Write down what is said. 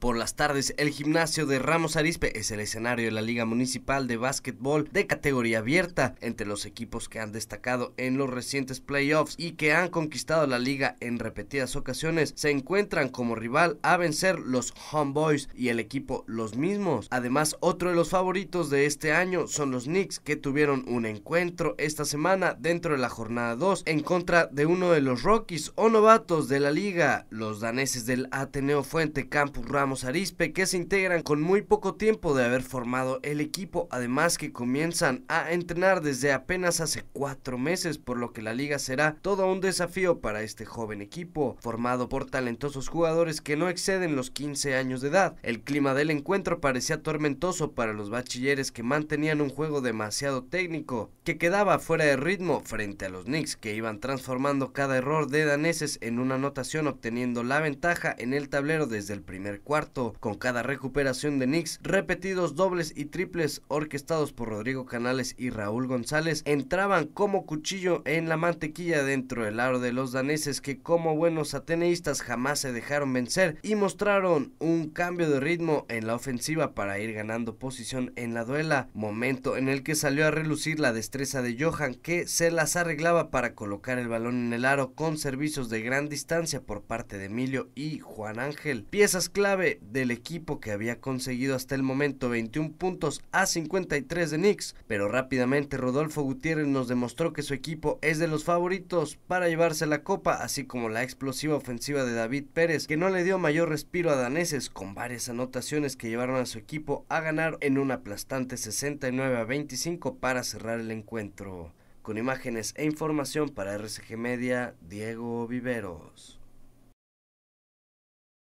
Por las tardes, el gimnasio de Ramos Arispe es el escenario de la Liga Municipal de Básquetbol de categoría abierta, entre los equipos que han destacado en los recientes playoffs y que han conquistado la liga en repetidas ocasiones, se encuentran como rival a vencer los Homeboys y el equipo los mismos. Además, otro de los favoritos de este año son los Knicks, que tuvieron un encuentro esta semana dentro de la jornada 2 en contra de uno de los Rockies o novatos de la liga, los daneses del Ateneo Fuente Campus Ramos que se integran con muy poco tiempo de haber formado el equipo, además que comienzan a entrenar desde apenas hace cuatro meses, por lo que la liga será todo un desafío para este joven equipo, formado por talentosos jugadores que no exceden los 15 años de edad. El clima del encuentro parecía tormentoso para los bachilleres que mantenían un juego demasiado técnico, que quedaba fuera de ritmo frente a los Knicks, que iban transformando cada error de daneses en una anotación obteniendo la ventaja en el tablero desde el primer cuarto. Con cada recuperación de Knicks, repetidos dobles y triples orquestados por Rodrigo Canales y Raúl González entraban como cuchillo en la mantequilla dentro del aro de los daneses que como buenos ateneístas jamás se dejaron vencer y mostraron un cambio de ritmo en la ofensiva para ir ganando posición en la duela, momento en el que salió a relucir la destreza de Johan que se las arreglaba para colocar el balón en el aro con servicios de gran distancia por parte de Emilio y Juan Ángel, piezas clave del equipo que había conseguido hasta el momento 21 puntos a 53 de Knicks, pero rápidamente Rodolfo Gutiérrez nos demostró que su equipo es de los favoritos para llevarse la copa, así como la explosiva ofensiva de David Pérez, que no le dio mayor respiro a daneses con varias anotaciones que llevaron a su equipo a ganar en un aplastante 69 a 25 para cerrar el encuentro. Con imágenes e información para RCG Media, Diego Viveros.